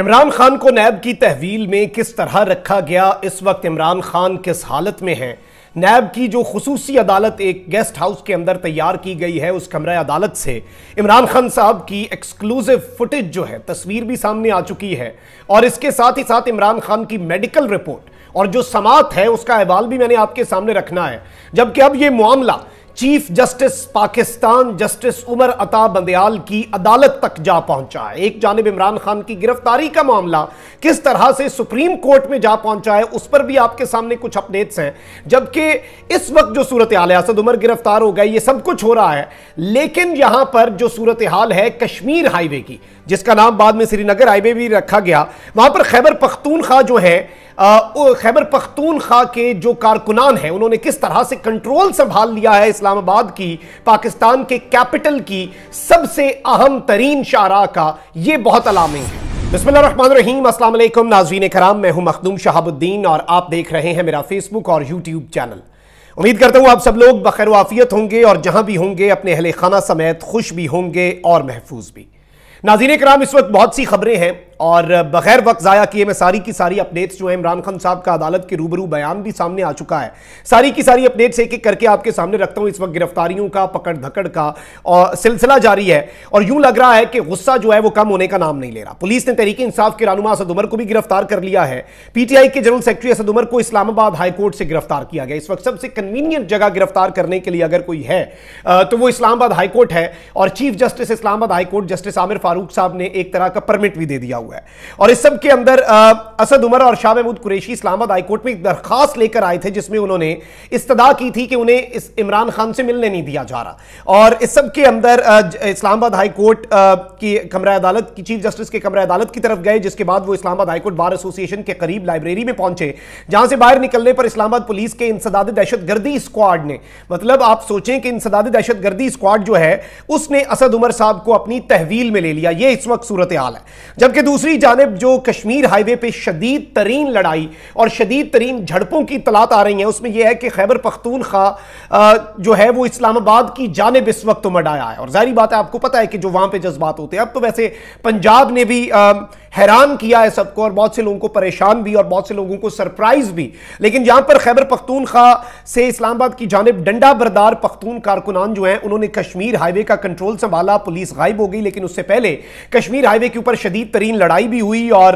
इमरान खान को नैब की तहवील में किस तरह रखा गया इस वक्त इमरान खान किस हालत में है नैब की जो खसूसी अदालत एक गेस्ट हाउस के अंदर तैयार की गई है उस कमरा अदालत से इमरान खान साहब की एक्सक्लूसिव फुटेज जो है तस्वीर भी सामने आ चुकी है और इसके साथ ही साथ इमरान खान की मेडिकल रिपोर्ट और जो समात है उसका अहवाल भी मैंने आपके सामने रखना है जबकि अब ये मामला chief justice Pakistan justice Umar Ata Bandial की अदालत तक जा पहुंचा है एक जानब इमरान खान की गिरफ्तारी का मामला किस तरह से सुप्रीम कोर्ट में जा पहुंचा है उस पर भी आपके सामने कुछ अपडेट्स हैं जबकि इस वक्त जो सूरत हाल है असद उमर गिरफ्तार हो गए ये सब कुछ हो रहा है लेकिन यहां पर जो सूरत हाल है कश्मीर हाईवे की जिसका नाम बाद में श्रीनगर हाईवे भी रखा गया वहां पर खैबर खा जो है खैबर खा के जो कारकुनान हैं उन्होंने किस तरह से कंट्रोल संभाल लिया है इस्लामाबाद की पाकिस्तान के कैपिटल की सबसे अहम तरीन शाहरा का ये बहुत अलामी है बसमीम असल नाजीन कराम मैं हूं मखदूम शहाबुद्दीन और आप देख रहे हैं मेरा फेसबुक और यूट्यूब चैनल उम्मीद करता हूँ आप सब लोग बखैर वाफियत होंगे और जहाँ भी होंगे अपने अहल खाना समेत खुश भी होंगे और महफूज भी नाजीन कराम इस वक्त बहुत सी खबरें हैं और बगैर वक्त ज़ाया किए मैं सारी की सारी अपडेट्स जो है इमरान खान साहब का अदालत के रूबरू बयान भी सामने आ चुका है सारी की सारी अपडेट्स एक एक करके आपके सामने रखता हूँ इस वक्त गिरफ्तारियों का पकड़ धकड़ का और सिलसिला जारी है और यूं लग रहा है कि गुस्सा जो है वो कम होने का नाम नहीं ले रहा पुलिस ने तरीके इंसाफ के रानुमा असद उमर को भी गिरफ्तार कर लिया है पीटीआई के जनरल सेक्रेटरी असद उमर को इस्लामाबाद हाईकोर्ट से गिरफ्तार किया गया इस वक्त सबसे कन्वीनियंट जगह गिरफ्तार करने के लिए अगर कोई है तो वो इस्लामाबाद हाईकोर्ट है और chief justice Islamabad high court justice Aamir Farooq साहब ने एक तरह का परमिट भी दे दिया हुआ हुआ है और इस सब के अंदर आ, असद उमर और शाह महमूद कुरेशी इस्लामाबाद हाईकोर्ट में एक दरखास्त लेकर आए थे जिसमें उन्होंने इस्तदा की थी कि उन्हें इस इमरान खान से मिलने नहीं दिया जा रहा और इस सब के अंदर इस्लामाबाद हाईकोर्ट की कमरा अदालत की चीफ जस्टिस के कमरा अदालत की तरफ गए जिसके बाद वो इस्लामाबाद हाईकोर्ट बार एसोसिएशन के करीब लाइब्रेरी में पहुंचे जहां से बाहर निकलने पर इस्लामाबाद पुलिस के इंसदाद दहशतगर्दी स्क्वाड ने मतलब आप सोचें कि इंसदाद दहशतगर्दी स्क्वाड जो है उसने असद उमर साहब को अपनी तहवील में ले लिया ये इस वक्त सूरत हाल है जबकि दूसरे दूसरी जानब जो कश्मीर हाईवे पर शदीद तरीन लड़ाई और शदीद तरीन झड़पों की तलात आ रही है उसमें यह है कि खैबर पख्तूनखा जो है वो इस्लामाबाद की जानब इस वक्त उमड़ आया है और जारी बात है आपको पता है कि जो वहाँ पर जज्बात होते हैं अब तो वैसे पंजाब ने भी हैरान किया है सबको और बहुत से लोगों को परेशान भी और बहुत से लोगों को सरप्राइज भी लेकिन यहां पर खैबर पख्तूनखा से इस्लामाबाद की जानब डंडा बरदार पख्तून कारकुनान जो हैं उन्होंने कश्मीर हाईवे का कंट्रोल संभाला पुलिस गायब हो गई लेकिन उससे पहले कश्मीर हाईवे के ऊपर शदीद तरीन लड़ाई लड़ाई भी हुई और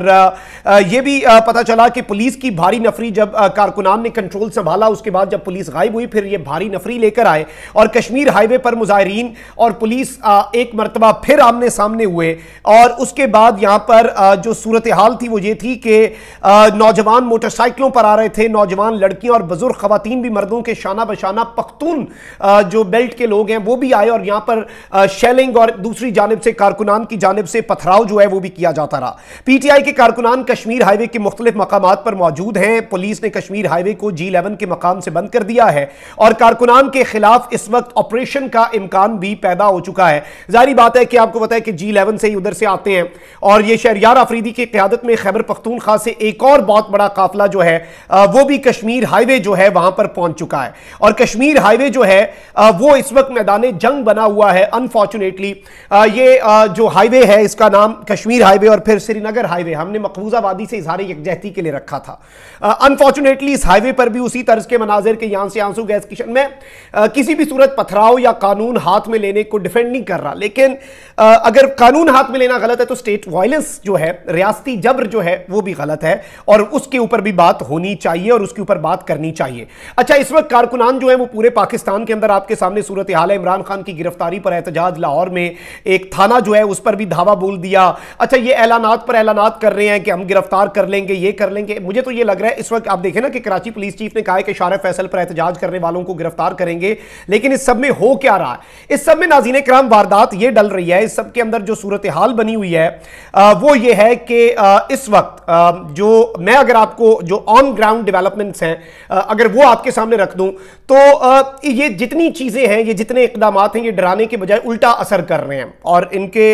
यह भी पता चला कि पुलिस की भारी नफरी जब कारकुनान ने कंट्रोल संभाला उसके बाद जब पुलिस गायब हुई फिर ये भारी नफरी लेकर आए और कश्मीर हाईवे पर मुजाहरीन और पुलिस एक मरतबा फिर आमने सामने हुए और उसके बाद यहाँ पर जो सूरत हाल थी वो ये थी कि नौजवान मोटरसाइकिलों पर आ रहे थे नौजवान लड़कियां और बुजुर्ग खातन भी मर्दों के शाना बशाना पख्तून जो बेल्ट के लोग हैं वो भी आए और यहाँ पर शेलिंग और दूसरी जानब से कारकुनान की जानब से पथराव जो है वो भी किया जाता रहा रहा पी टी आई के कारकुनान कश्मीर हाईवे के मुख्तलिफ मकाम पर मौजूद हैं पुलिस ने कश्मीर हाईवे को जी इलेवन के मकाम से बंद कर दिया है और कारकुनान के खिलाफ इस वक्त ऑपरेशन का इम्कान भी पैदा हो चुका है जारी बात है कि आपको पता है कि जी इलेवन से ही उधर से आते हैं और ये शहरियार आफरीदी की क्यादत में खैबर पख्तूनखा से एक और बहुत बड़ा काफिला जो है वो भी कश्मीर हाईवे जो है वहां पर पहुंच चुका है और कश्मीर हाईवे जो है वो इस वक्त मैदान जंग बना हुआ है अनफॉर्चुनेटली ये जो हाईवे है इसका नाम कश्मीर हाईवे और फिर श्रीनगर हाईवे हमने मकबूजा वादी से इजहार यकजहती के लिए रखा था अनफॉर्चुनेटली इस हाईवे पर भी उसी तर्ज के मनाजिर के यहां से आंसू गैस किशन में आ, किसी भी सूरत पथराव या कानून हाथ में लेने को डिफेंड नहीं कर रहा लेकिन आ, अगर कानून हाथ में लेना गलत है तो स्टेट वायलेंस जो है रियाती जबर जो है वो भी गलत है और उसके ऊपर भी बात होनी चाहिए और उसके ऊपर बात करनी चाहिए अच्छा इस वक्त कारकुनान जो है वो पूरे पाकिस्तान के अंदर आपके सामने सूरत हाल है इमरान खान की गिरफ्तारी पर एहतजाज लाहौर में एक थाना जो है उस पर भी धावा बोल दिया अच्छा ये ऐलानात पर ऐलानात कर रहे हैं कि हम गिरफ्तार कर लेंगे ये कर लेंगे मुझे तो ये लग रहा है इस वक्त आप देखें ना कि कराची पुलिस चीफ ने कहा है कि शारफ फैसल पर एहतजाज करने वालों को गिरफ्तार करेंगे लेकिन इस सब में हो क्या रहा इस सब में नाजीन कराम वारदात ये डल रही है इस सब के अंदर जो सूरत हाल बनी हुई है वो ये है कि इस वक्त जो मैं अगर आपको जो ऑन ग्राउंड डेवलपमेंट्स हैं अगर वो आपके सामने रख दूँ तो ये जितनी चीज़ें हैं ये जितने इकदाम हैं ये डराने के बजाय उल्टा असर कर रहे हैं और इनके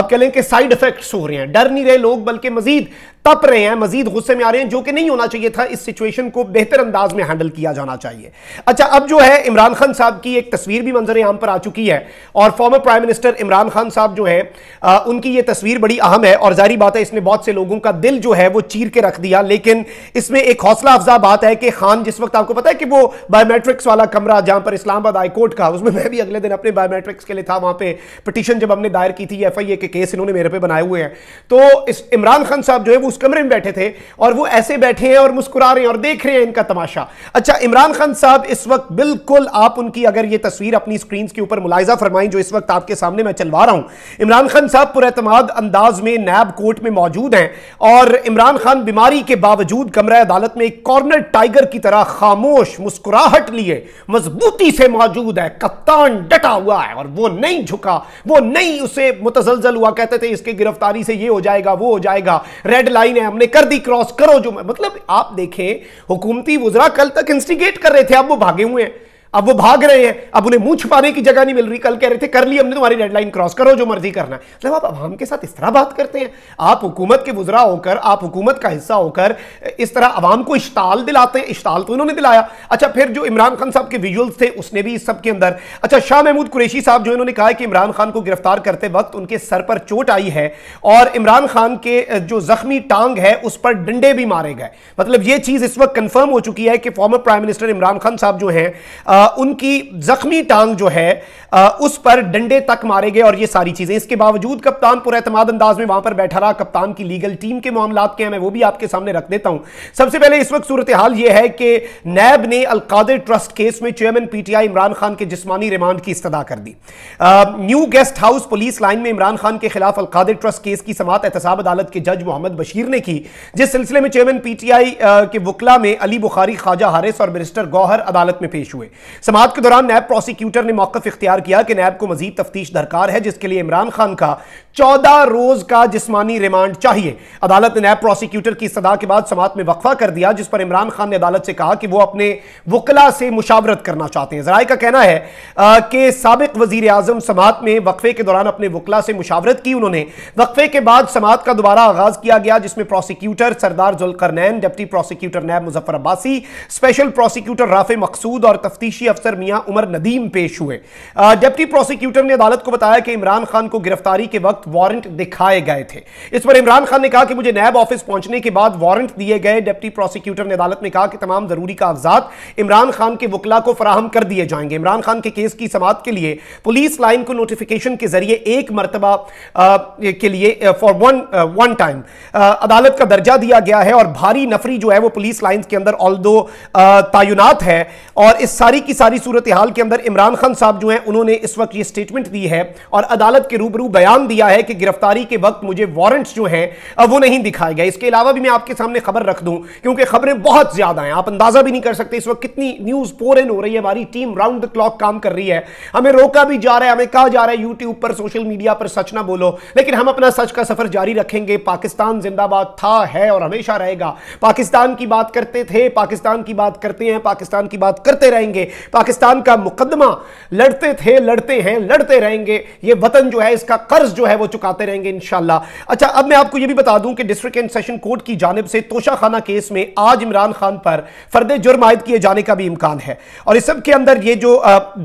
आप कह लें कि साइड इफेक्ट्स हो रहे हैं डर नहीं रहे लोग बल्कि मजीद तप रहे हैं मजीद गुस्से में आ रहे हैं जो कि नहीं होना चाहिए था इस सिचुएशन को बेहतर अंदाज में हैंडल किया जाना चाहिए अच्छा अब जो है इमरान खान साहब की एक तस्वीर भी मंजर आम पर आ चुकी है और former prime minister Imran Khan साहब जो है आ, उनकी यह तस्वीर बड़ी अहम है और जारी बात है इसने बहुत से लोगों का दिल जो है वो चीर के रख दिया लेकिन इसमें एक हौसला अफजा बात है कि खान जिस वक्त आपको पता है कि वो बायोमेट्रिक्स वाला कमरा जहां पर इस्लामाबाद हाईकोर्ट का उसमें मैं भी अगले दिन अपने बायोमेट्रिक्स के लिए था वहां पर पिटिशन जब हमने दायर की थी एफ आई ए के केस इन्होंने मेरे पे बनाए हुए हैं तो इस इमरान खान साहब जो है वो उस कमरे में बैठे थे और वो ऐसे बैठे हैं और मुस्कुरा रहे हैं और देख रहे हैं इनका तमाशा अच्छा इमरान खान साहब इस वक्त बिल्कुल आप उनकी अगर ये तस्वीर अपनी स्क्रीन के ऊपर मुलायजा फरमाएं जो इस वक्त आपके सामने मैं चलवा रहा हूँ इमरान खान साहब पुरतमाद अंदाज में नैब कोर्ट में मौजूद हैं और इमरान खान बीमारी के बावजूद कमरा अदालत में एक कॉर्नर टाइगर की तरह खामोश मुस्कुराहट लिए मजबूती से मौजूद है कप्तान डटा हुआ है और वो नहीं झुका वो नहीं उसे मुतजलजल हुआ कहते थे इसके गिरफ्तारी से ये हो जाएगा वो हो जाएगा रेड लाइन है हमने कर दी क्रॉस करो जो मतलब आप देखें हुकूमती वजरा कल तक इंस्टिगेट कर रहे थे अब वो भागे हुए हैं अब वो भाग रहे हैं अब उन्हें मुंह छुपाने की जगह नहीं मिल रही कल कह रहे थे कर लिया हमने तुम्हारी डेडलाइन क्रॉस करो जो मर्जी करना है मतलब आप अवाम के साथ इस तरह बात करते हैं आप हुकूमत के वजरा होकर आप हुकूमत का हिस्सा होकर इस तरह अवाम को इश्ताल दिलाते हैं इश्ताल तो इन्होंने दिलाया अच्छा फिर जो इमरान खान साहब के विजुअल्स थे उसने भी इस सब के अंदर अच्छा शाह महमूद कुरेशी साहब जो इन्होंने कहा कि इमरान खान को गिरफ्तार करते वक्त उनके सर पर चोट आई है और इमरान खान के जो जख्मी टांग है उस पर डंडे भी मारे गए मतलब ये चीज़ इस वक्त कंफर्म हो चुकी है कि former prime minister Imran Khan साहब जो हैं आ, उनकी जख्मी टांग जो है आ, उस पर डंडे तक मारे गए और ये सारी चीजें इसके बावजूद कप्तान पुरतमाद अंदाज में वहां पर बैठा रहा कप्तान की लीगल टीम के मामला क्या मैं वो भी आपके सामने रख देता हूं सबसे पहले इस वक्त सूरत हाल यह है कि नैब ने अलकादिर ट्रस्ट केस में चेयरमैन पीटीआई इमरान खान के जिसमानी रिमांड की इस्तः कर दी new guest house police line में इमरान खान के खिलाफ अलकादिर ट्रस्ट केस की समात एहतसाब अदालत के जज मोहम्मद बशीर ने की जिस सिलसिले में चेयरमैन पीटीआई के वकला में अली बुखारी ख्वाजा हारिस और बिरिस्टर गौहर अदालत में पेश हुए समाप्त के दौरान नैब प्रोसिक्यूटर ने मौकफ इख्तियार किया कि नैब को मजीद तफ्तीश दरकार है जिसके लिए इमरान खान का चौदह रोज का जिसमानी रिमांड चाहिए अदालत ने नैब प्रोसिक्यूटर की सदा के बाद समात में वक्फा कर दिया जिस पर इमरान खान ने अदालत से कहा कि वो अपने वकला से मुशावरत करना चाहते हैं जराये का कहना है कि सबक वजीर आजम समात में वक्फे के दौरान अपने वकला से मुशावरत की उन्होंने वक्फे के बाद समात का दोबारा आगाज किया गया जिसमें prosecutor Sardar Zulqarnain deputy prosecutor NAB Muzaffar Abbasi special prosecutor Rafay Maqsood और तफ्तीश पेशी अफसर मियां उमर नदीम पेश हुए डिप्टी प्रोसिक्यूटर ने अदालत को बताया कि इमरान खान को गिरफ्तारी के वक्त वारंट दिखाए गए थे इस पर इमरान खान ने कहा कि मुझे नैब ऑफिस पहुंचने के बाद वारंट दिए गए डिप्टी प्रोसिक्यूटर ने अदालत में कहा कि तमाम जरूरी कागजात इमरान खान के वकला को फराहम कर दिए जाएंगे इमरान खान के केस की समाप्त के लिए पुलिस लाइन को नोटिफिकेशन के जरिए एक मरतबा के लिए फॉर वन वन टाइम अदालत का दर्जा दिया गया है और भारी नफरी जो है वो पुलिस लाइन के अंदर ऑल दो तयनत है और इस सारी की सारी सूरत हाल के अंदर इमरान खान साहब जो हैं उन्होंने इस वक्त ये स्टेटमेंट दी है और अदालत के रूबरू बयान दिया है कि गिरफ्तारी के वक्त मुझे वारंट्स जो हैं वो नहीं दिखाए गए इसके अलावा भी मैं आपके सामने खबर रख दूं क्योंकि खबरें बहुत ज्यादा हैं आप अंदाजा भी नहीं कर सकते इस वक्त कितनी न्यूज पोरन हो रही है हमारी टीम राउंड द क्लॉक काम कर रही है हमें रोका भी जा रहा है हमें कहा जा रहा है यूट्यूब पर सोशल मीडिया पर सच ना बोलो लेकिन हम अपना सच का सफर जारी रखेंगे पाकिस्तान जिंदाबाद था है और हमेशा रहेगा पाकिस्तान की बात करते थे पाकिस्तान की बात करते हैं पाकिस्तान की बात करते रहेंगे पाकिस्तान का मुकदमा लड़ते थे लड़ते हैं लड़ते रहेंगे ये वतन जो है इसका कर्ज जो है वो चुकाते रहेंगे इनशाला अच्छा अब मैं आपको यह भी बता दूं कि डिस्ट्रिक्ट एंड सेशन कोर्ट की जानब से तोशाखाना केस में आज इमरान खान पर फर्द जुर्म आयद किए जाने का भी इम्कान है और इस सबके अंदर ये जो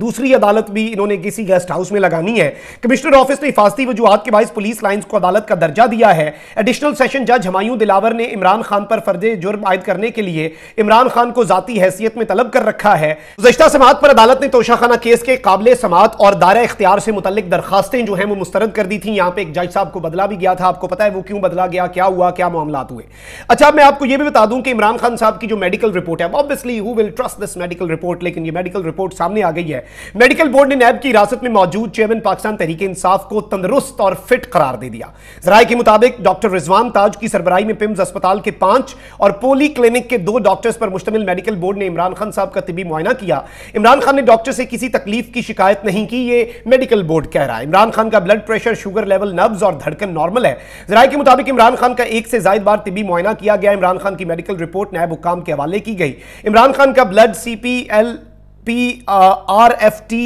दूसरी अदालत भी इन्होंने किसी गेस्ट हाउस में लगानी है कमिश्नर ऑफिस ने हिफाजती वजूहत के बाइस पुलिस लाइन को अदालत का दर्जा दिया है एडिशनल सेशन जज हमायूं दिलावर ने इमरान खान पर फर्ज जुर्म आयद करने के लिए इमरान खान को जाती हैसियत में तलब कर रखा है गुजशत तोशा समात पर अदालत ने तोशाखाना केस के काबिल समात और दायरा इख्तियार से मुतलिक दरखास्तें जो हैं वो मुस्तरद कर दी थी यहाँ पे एक जज साहब को बदला भी गया था आपको पता है वो क्यों बदला गया क्या हुआ क्या मामला हुए अच्छा मैं आपको ये भी बता दूं कि इमरान खान साहब की जो मेडिकल रिपोर्ट है obviously who will trust this medical report लेकिन ये मेडिकल रिपोर्ट सामने आ गई है मेडिकल बोर्ड ने नैब की हिरासत में मौजूद चेयरमैन पाकिस्तान तहरीक इंसाफ को तंदरुस्त और फिट करार दे दिया जराये के मुताबिक डॉक्टर रिजवान ताज की सरबराई में पिम्स अस्पताल के पांच और पोली क्लिनिक के दो डॉक्टर्स पर मुश्तमिल मेडिकल बोर्ड ने इमरान खान साहब का तबी मुआयना किया इमरान खान ने डॉक्टर से किसी तकलीफ की शिकायत नहीं की ये मेडिकल बोर्ड कह रहा है इमरान खान का ब्लड प्रेशर शुगर लेवल नब्ज और धड़कन नॉर्मल है जराये के मुताबिक इमरान खान का एक से जायद बार तबी मुआयना किया गया इमरान खान की मेडिकल रिपोर्ट नायब हुकाम के हवाले की गई इमरान खान का blood C P L P R F T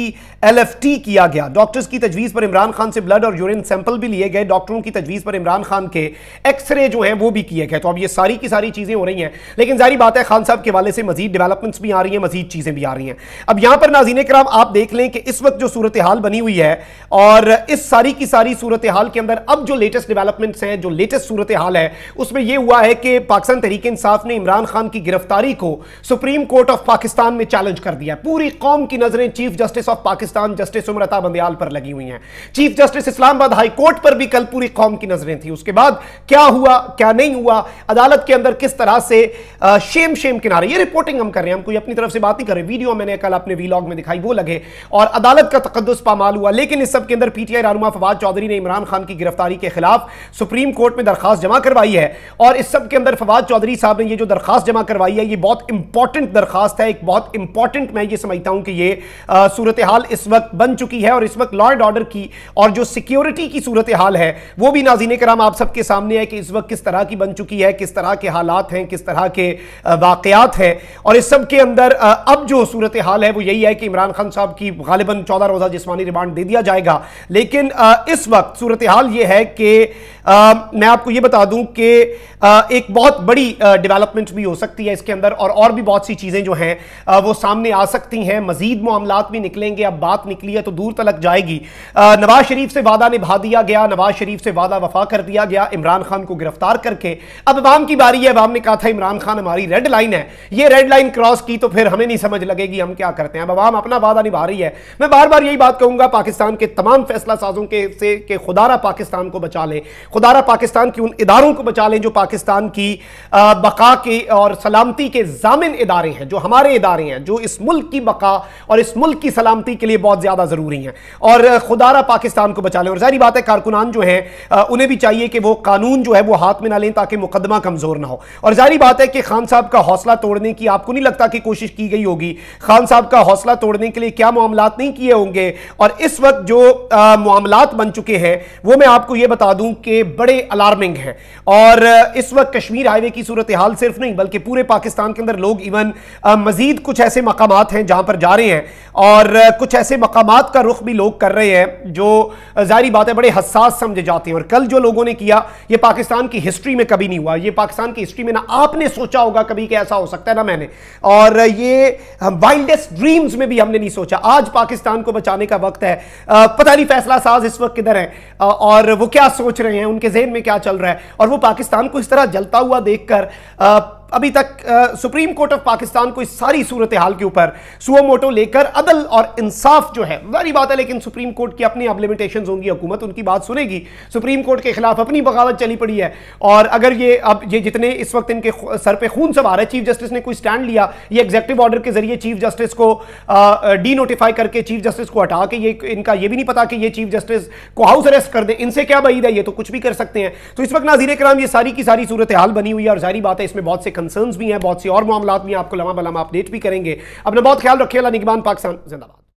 L F T किया गया डॉक्टर्स की तजवीज़ पर इमरान खान से ब्लड और यूरिन सैंपल भी लिए गए डॉक्टरों की तजवीज़ पर इमरान खान के एक्सरे जो है वो भी किए गए तो अब ये सारी की सारी चीज़ें हो रही हैं लेकिन जारी बात है खान साहब के वाले से मजीद डेवलपमेंट्स भी आ रही हैं मजीद चीज़ें भी आ रही हैं अब यहाँ पर नाजीन कराम आप देख लें कि इस वक्त जो सूरत हाल बनी हुई है और इस सारी की सारी सूरत हाल के अंदर अब जो लेटेस्ट डेवलपमेंट्स हैं जो लेटेस्ट सूरत हाल है उसमें यह हुआ है कि पाकिस्तान तहरीक इंसाफ ने इमरान खान की गिरफ्तारी को सुप्रीम कोर्ट ऑफ पाकिस्तान में चैलेंज कर दिया है पूरी कौम की नजरें chief justice of Pakistan justice Umar Ata Bandial पर लगी हुई हैं chief justice Islamabad high court पर भी कल पूरी कौम की नजरें थी उसके बाद क्या हुआ क्या नहीं हुआ अदालत के अंदर किस तरह से आ, शेम शेम किनारे ये रिपोर्टिंग हम कर रहे हैं हम कोई अपनी तरफ से बात नहीं कर रहे वीडियो मैंने कल अपने वीलॉग में दिखाई वो लगे और अदालत का तकदस पामाल हुआ लेकिन इस सबके अंदर पीटीआई रानुमा फवाद चौधरी ने इमरान खान की गिरफ्तारी के खिलाफ सुप्रीम कोर्ट में दरखास्त जमा करवाई है और इस सबके अंदर फवाद चौधरी साहब ने यह जो दरखास्त जमा करवाई है यह बहुत इंपॉर्टेंट दरखास्त है एक बहुत इंपॉर्टेंट मैं ये समझता हूं कि ये सूरत हाल इस वक्त बन चुकी है और इस वक्त लॉ एंड ऑर्डर की और जो सिक्योरिटी की सूरत हाल है वो भी नाजीन कराम आप सबके सामने है कि इस वक्त किस तरह की बन चुकी है किस तरह के हालात हैं किस तरह के वाकयात हैं और इस सब के अंदर अब जो सूरत हाल है वो यही है कि इमरान खान साहब की गालिबन चौदह रोज़ा जिसमानी रिमांड दे दिया जाएगा लेकिन इस वक्त सूरत हाल ये है कि मैं आपको ये बता दूं कि एक बहुत बड़ी डेवलपमेंट भी हो सकती है इसके अंदर और और भी बहुत सी चीज़ें जो हैं वो सामने आ सकती सकती हैं मजीद मामला भी निकलेंगे अब बात निकली है तो दूर तलक जाएगी नवाज शरीफ से वादा निभा दिया गया नवाज शरीफ से वादा वफा कर दिया गया इमरान खान को गिरफ्तार करके अब अवाम की बारी है अवाम ने कहा था इमरान खान हमारी रेड लाइन है ये रेड लाइन क्रॉस की तो फिर हमें नहीं समझ लगेगी हम क्या करते हैं अब अवाम अपना वादा निभा रही है मैं बार बार यही बात कहूंगा पाकिस्तान के तमाम फैसला साजों के से के खुदारा पाकिस्तान को बचा लें खुदारा पाकिस्तान की उन इदारों को बचा लें जो पाकिस्तान की बका के और सलामती के जामिन इदारे हैं जो हमारे इदारे हैं जो इस मुल्क की की बका और इस मुल्क की सलामती के लिए बहुत ज़्यादा ज़रूरी है और खुदारा पाकिस्तान को बचा लें और जारी बात है कारकुनान जो है उन्हें भी चाहिए कि वो कानून जो है वो हाथ में ना लें ताकि मुकदमा कमज़ोर ना हो और जारी बात है कि खान साहब का हौसला तोड़ने की आपको नहीं लगता कि कोशिश की गई होगी खान साहब का हौसला तोड़ने के लिए क्या मामला नहीं किए होंगे और इस वक्त जो मामला बन चुके हैं वो मैं आपको यह बता दूं कि बड़े अलार्मिंग है और इस वक्त कश्मीर हाईवे की सूरत हाल सिर्फ नहीं बल्कि पूरे पाकिस्तान के अंदर लोग इवन मजीद कुछ ऐसे मकाम हैं जहां पर जा रहे हैं और कुछ ऐसे मकाम का रुख भी लोग कर रहे हैं जो जारी बातें बड़े हसास समझे जाते हैं और कल जो लोगों ने किया ये पाकिस्तान की हिस्ट्री में कभी नहीं हुआ ये पाकिस्तान की हिस्ट्री में ना आपने सोचा होगा कभी कि ऐसा हो सकता है ना मैंने और ये वाइल्डेस्ट ड्रीम्स में भी हमने नहीं सोचा आज पाकिस्तान को बचाने का वक्त है पता नहीं फैसला साज इस वक्त किधर है और वो क्या सोच रहे हैं उनके जहन में क्या चल रहा है और वो पाकिस्तान को इस तरह जलता हुआ देखकर अभी तक सुप्रीम कोर्ट ऑफ पाकिस्तान को इस सारी सूरत हाल के ऊपर सुओमोटो लेकर अदल और इंसाफ जो है वही बात है लेकिन सुप्रीम कोर्ट की अपनी अब लिमिटेशन होंगी हुकूमत उनकी बात सुनेगी सुप्रीम कोर्ट के खिलाफ अपनी बगावत चली पड़ी है और अगर ये अब ये जितने इस वक्त इनके सर पे खून सवार है चीफ जस्टिस ने कोई स्टैंड लिया ये एग्जेक्टिव ऑर्डर के जरिए चीफ जस्टिस को डी नोटिफाई करके चीफ जस्टिस को हटा के ये इनका यह भी नहीं पता कि ये चीफ जस्टिस को हाउस अरेस्ट कर दे इनसे क्या बहीद है ये तो कुछ भी कर सकते हैं तो इस वक्त नाजीर कराम ये सारी की सारी सूरत हाल बनी हुई है और जारी बात है इसमें बहुत से कंसर्न भी हैं बहुत सी और मामला में आपको लमा बलामा अपडेट भी करेंगे अपना बहुत ख्याल रखिए निगमान पाकिस्तान जिंदाबाद